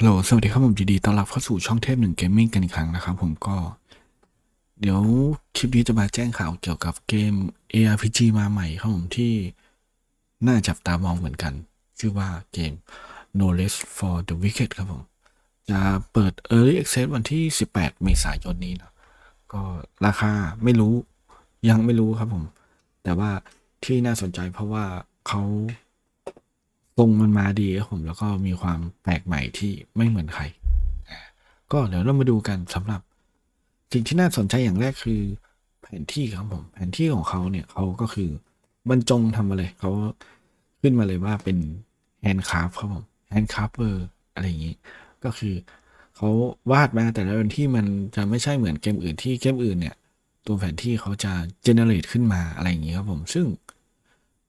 ฮัลโหลสวัสดีครับผม ดีๆต้อนรับเข้าสู่ช่องเทพหนึ่งเกมมิ่งกันอีกครั้งนะครับผมก็ เดี๋ยวคลิปนี้จะมาแจ้งข่าวเกี่ยวกับเกม ARPG มาใหม่ครับผมที่น่าจับตามองเหมือนกัน ชื่อว่าเกม No Rest for the Wicked ครับผม จะเปิด Early Access วันที่ 18 เมษายนนี้นะก็ราคาไม่รู้ยังไม่รู้ครับผม แต่ว่าที่น่าสนใจเพราะว่าเขาทรงมันมาดีครับผมแล้วก็มีความแปลกใหม่ที่ไม่เหมือนใครก็เดี๋ยวเรามาดูกันสำหรับ สิ่งที่น่าสนใจอย่างแรกคือ แผนที่ครับผม แผนที่ของเขาเนี่ยเขาก็คือบรรจงทำมาเลยเขาขึ้นมาเลยว่าเป็นแฮนด์คราฟครับผมแฮนด์คราฟเอ์อะไรอย่างนี้ ก็คือเขาวาดมาแต่ละแผนที่มันจะไม่ใช่เหมือนเกมอื่นที่เกมอื่นเนี่ย ตัวแผนที่เขาจะเจเนเรตขึ้นมาอะไรอย่างนี้ครับผมซึ่ง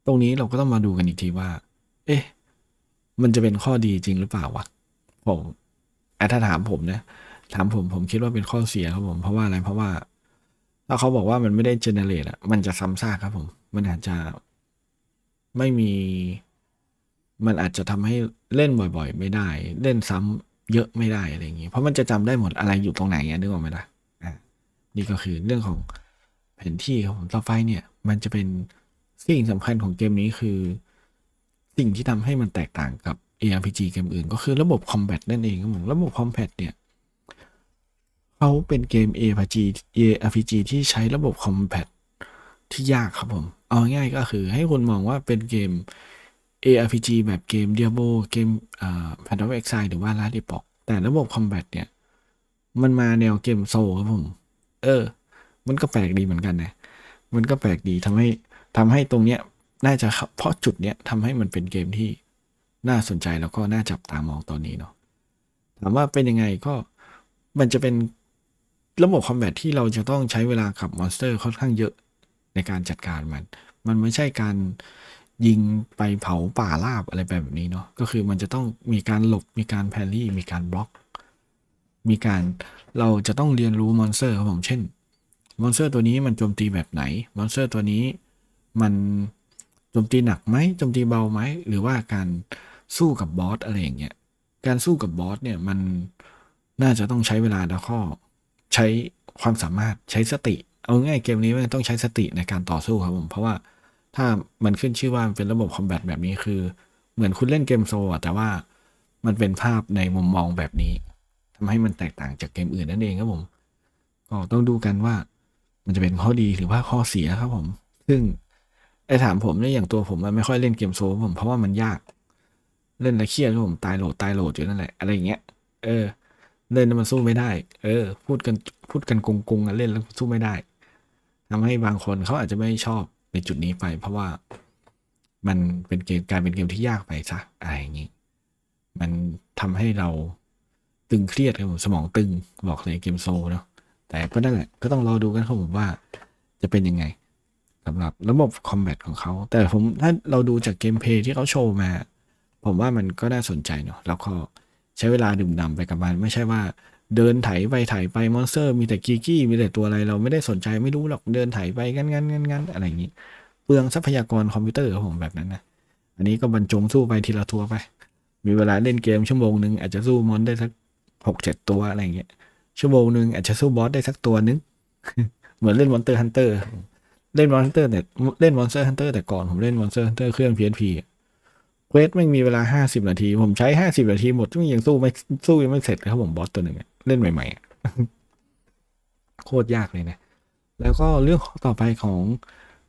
ตรงนี้เราก็ต้องมาดูกันอีกทีว่า เอ๊ะมันจะเป็นข้อดีจริงหรือเปล่าวะ ผม ถ้าถามผมนะ ถามผมผมคิดว่าเป็นข้อเสียครับผม เพราะว่าอะไรเพราะว่าถ้าเขาบอกว่ามันไม่ได้ เจเนเรตอ่ะมันจะซ้ำซากครับผม มันอาจจะไม่มี มันอาจจะทำให้เล่นบ่อยๆ ไม่ได้ เล่นซ้ำเยอะไม่ได้อะไรอย่างนี้เพราะมันจะจำได้หมดอะไรอยู่ตรงไหนเงี้ยนึกออกไหมล่ะอ่ะนี่ก็คือเรื่องของแผนที่ครับผมต่อไปเนี่ย มันจะเป็นสิ่งสำคัญของเกมนี้คือสิ่งที่ทำให้มันแตกต่างกับ ARPG เกมอื่นก็คือระบบคอมแบทนั่นเองครับผมระบบคอมแบทเนี่ยเขาเป็นเกม ARPG ARPG ที่ใช้ระบบคอมแบทที่ยากครับผม เอาง่ายก็คือให้คุณมองว่าเป็นเกม ARPG แบบเกม Diablo เกมอ่า p a t h o ก Exile หรือว่า Last e p o แต่ระบบคอมแบทเนี่ยมันมาแนวเกมโซครับผม เออ มันก็แปลกดีเหมือนกันนะมันก็แปลกดีทำให้ทำให้ตรงเนี้ยน่าจะเพราะจุดเนี้ยทำให้มันเป็นเกมที่น่าสนใจแล้วก็น่าจับตามองตอนนี้เนาะ ถามว่าเป็นยังไงก็มันจะเป็นระบบคอมแบทที่เราจะต้องใช้เวลากับมอนสเตอร์ค่อนข้างเยอะในการจัดการ มัน มันไม่ใช่การยิงไปเผาป่าลาบอะไรแบบนี้เนาะ ก็คือมันจะต้องมีการหลบ มีการแพรลี่ มีการบล็อก มีการเราจะต้องเรียนรู้มอนสเตอร์ครับผมเช่น มอนสเตอร์ตัวนี้มันโจมตีแบบไหน มอนสเตอร์ตัวนี้มันโจมตีหนักไหมโจมตีเบาไหมหรือว่าการสู้กับบอสอะไรอย่างเงี้ยการสู้กับบอสเนี่ยมันน่าจะต้องใช้เวลาแล้วก็ใช้ความสามารถใช้สติเอาง่ายเกมนี้มันต้องใช้สติในการต่อสู้ครับผมเพราะว่าถ้ามันขึ้นชื่อว่าเป็นระบบคอมแบทแบบนี้คือเหมือนคุณเล่นเกมโซแต่ว่ามันเป็นภาพในมุมมองแบบนี้ ทำให้มันแตกต่างจากเกมอื่นนั่นเองครับผม ก็ต้องดูกันว่า มันจะเป็นข้อดีหรือว่าข้อเสียครับผมซึ่งไอ้ถามผมเนี่ยอย่างตัวผมมันไม่ค่อยเล่นเกมโซ่ผมเพราะว่ามันยาก เล่นแล้วเครียดผมตายโหลดตายโหลดอยู่นั่นแหละ อะไรอย่างเงี้ย เออเล่นแล้วมันสู้ไม่ได้ เออ พูดกันพูดกันกงกงกันเล่นแล้วสู้ไม่ได้ ทำให้บางคนเขาอาจจะไม่ชอบในจุดนี้ไปเพราะว่า มันเป็นเกมการเป็นเกมที่ยากไปซะอะไรอย่างงี้มันทำให้เราตึงเครียดครับผมสมองตึงบอกเลยเกมโซเนาะแต่ก็นั่นแหละก็ต้องรอดูกันครับผมว่า จะเป็นยังไงสำหรับระบบคอมแบทของเขา แต่ผมถ้าเราดูจากเกมเพลย์ที่เขาโชว์มา ผมว่ามันก็น่าสนใจเนาะแล้วก็ใช้เวลาดื่มดำไปกับมันไม่ใช่ว่าเดินไถไปไถไปมอนสเตอร์ มีแต่กีกี้มีแต่ตัวอะไร เราไม่ได้สนใจไม่รู้หรอกเดินไถไปงั้นงั้นงั้นงั้นอะไรอย่างนี้เปลืองทรัพยากรคอมพิวเตอร์ของผมแบบนั้นนะ อันนี้ก็บรรจงสู้ไปทีละทัวไป มีเวลาเล่นเกมชั่วโมงหนึ่งอาจจะสู้มอนได้สักหกเจ็ดตัวอะไรอย่างเงี้ย ชั่วโมงหนึ่งอาจจะสู้บอสได้สักตัวนึง เหมือนเล่นมอนเตอร์ฮันเตอร์เล่นมอนสเตอร์แต่เล่นมอนสเตอร์ฮันเตอร์แต่ก่อน ผมเล่นมอนสเตอร์ฮันเตอร์เครื่อง PSP เควสไม่มีเวลาห้าสิบนาที ผมใช้ห้าสิบนาทีหมดยังสู้ไม่สู้ ยังไม่เสร็จเลยครับผมบอสตัวหนึ่งเล่นใหม่ ๆ โคตรยากเลยนะแล้วก็เรื่องต่อไปของ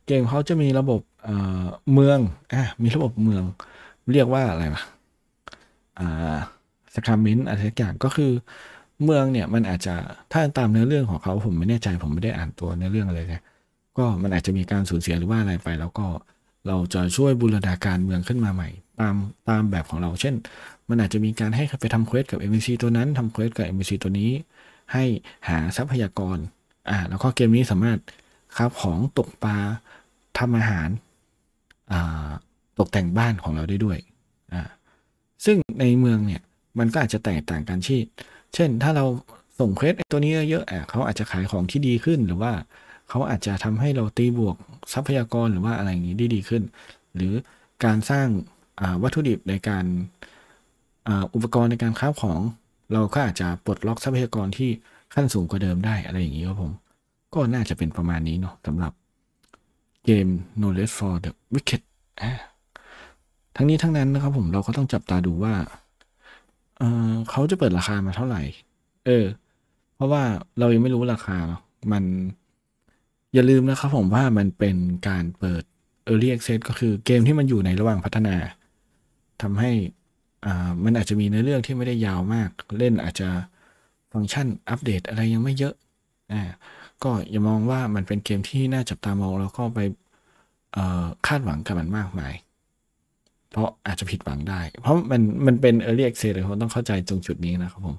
เกมเขาจะมีระบบเอ่อเมืองอ่ะมีระบบเมือง เรียกว่าอะไรวะอ่าสคามินอะไรสักอย่างก็คือ เมืองเนี่ยมันอาจจะถ้าตามเนื้อเรื่องของเขาผมไม่แน่ใจผมไม่ได้อ่านตัวเนื้อเรื่องอะไรเลยก็มันอาจจะมีการสูญเสียหรือว่าอะไรไป แล้วก็เราจะช่วยบูรณาการเมืองขึ้นมาใหม่ตามตามแบบของเราเช่น มันอาจจะมีการให้ไปทำเควสกับ MVC ตัวนั้นทำเควสกับ MVC ตัวนี้ ให้หาทรัพยากรอ่าแล้วก็เกมนี้สามารถครับของตกปลาทำอาหารอ่าตกแต่งบ้านของเราได้ด้วยอ่าซึ่งในเมืองเนี่ยมันก็อาจจะแตกต่างกันที่เช่นถ้าเราส่งเควสตัวนี้เยอะๆเขาอาจจะขายของที่ดีขึ้นหรือว่าเขาอาจจะทำให้เราตีบวกทรัพยากรหรือว่าอะไรอย่างนี้ได้ดีขึ้น หรือการสร้างวัตถุดิบในการอุปกรณ์ในการค้าของเราก็อาจจะปลดล็อกทรัพยากรที่ขั้นสูงกว่าเดิมได้อะไรอย่างนี้ครับผม ก็น่าจะเป็นประมาณนี้เนาะสำหรับเกม n o l e d for the Wicked ทั้งนี้ทั้งนั้นนะครับผมเราก็ต้องจับตาดูว่าเเขาจะเปิดราคามาเท่าไหร่เออเพราะว่าเรายังไม่รู้ราคาเนาะมันอย่าลืมนะครับผมว่ามันเป็นการเปิด Early Access ก็คือเกมที่มันอยู่ในระหว่างพัฒนาทำให้อ่ามันอาจจะมีเนื้อเรื่องที่ไม่ได้ยาวมาก เล่นอาจจะฟังก์ชันอัปเดตอะไรยังไม่เยอะอ่าก็อย่ามองว่ามันเป็นเกมที่น่าจับตามองแล้วก็ไปคาดหวังกับมันมากมาย เพราะอาจจะผิดหวังได้ เพราะมันมันเป็น early access เลยคนต้องเข้าใจตรงจุดนี้นะครับผม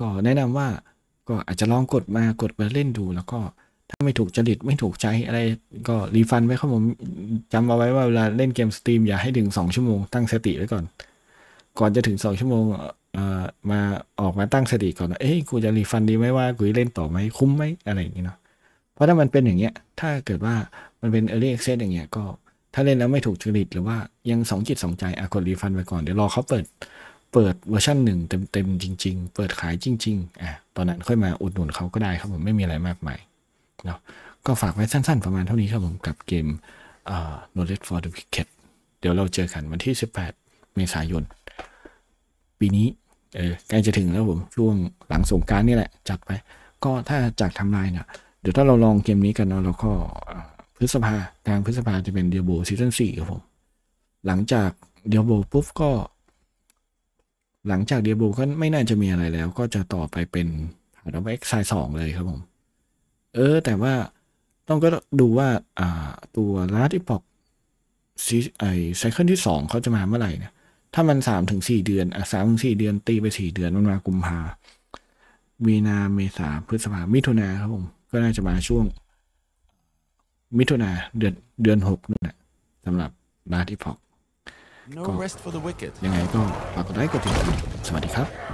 ก็แนะนำว่าก็อาจจะลองกดมากดมาเล่นดูแล้วก็ถ้าไม่ถูกจริตไม่ถูกใจอะไรก็รีฟันไว้ครับผมจำเอาไว้ว่า เวลาเล่นเกมสตรีมอย่าให้ถึง 2 ชั่วโมงตั้งสติไว้ก่อน ก่อนจะถึง 2 ชั่วโมงมาออกมาตั้งสติก่อน เอ้ยกูจะรีฟันดีไหมว่ากูเล่นต่อไหมคุ้มไหมอะไรอย่างเงี้ยเนาะ เพราะถ้ามันเป็นอย่างเงี้ย ถ้าเกิดว่ามันเป็น early access อย่างเงี้ยก็ ถ้าเล่นแล้วไม่ถูกจริตหรือว่ายังสองจิตสองใจอ่ะกดรีฟันไปก่อนเดี๋ยวรอเขาเปิดเปิดเวอร์ชันหนึ่งเต็มๆจริงๆเปิดขายจริงๆอ่ะตอนนั้นค่อยมาอุดหนุนเขาก็ได้ครับผมไม่มีอะไรมากมายเนาะก็ฝากไว้สั้นๆ ประมาณเท่านี้ครับผมกับเกม่อ o l e d for the Wicked เดี๋ยวเราเจอกันวันที่ 18 เมษายน ปีนี้เออใกล้จะถึงแล้วผมช่วงหลังสงการนี่แหละ จัดไป ก็ถ้าจากทำลายเนี่ย เดี๋ยวถ้าเราลองเกมนี้กันเนาะเราก็พฤษภากลางพฤษภาจะเป็นเดียโบซีซั่นสี่ครับผมหลังจากเดียโบปุ๊บก็ หลังจากเดียโบก็ไม่น่าจะมีอะไรแล้ว ก็จะต่อไปเป็นหาดอฟเอ็กซ์ไซสองเลยครับผมเออ แต่ว่าต้องก็ดูว่า อ่า ตัวลาติปอกซีไอไซเคิลที่สองเขาจะมาเมื่อไหร่เนี่ยถ้ามันสามถึงสี่เดือน อ่ะสามถึงสี่เดือนตีไปสี่เดือนมันมากุมภา มีนาเมษาพฤษภามิถุนาครับผม ก็น่าจะมาช่วง มิถุนาเดือนเดือนหกนั่นแหละสำหรับลาีิปอกก็ยังไงก็ฝากกดไลค์กดติดตามสวัสดีครับ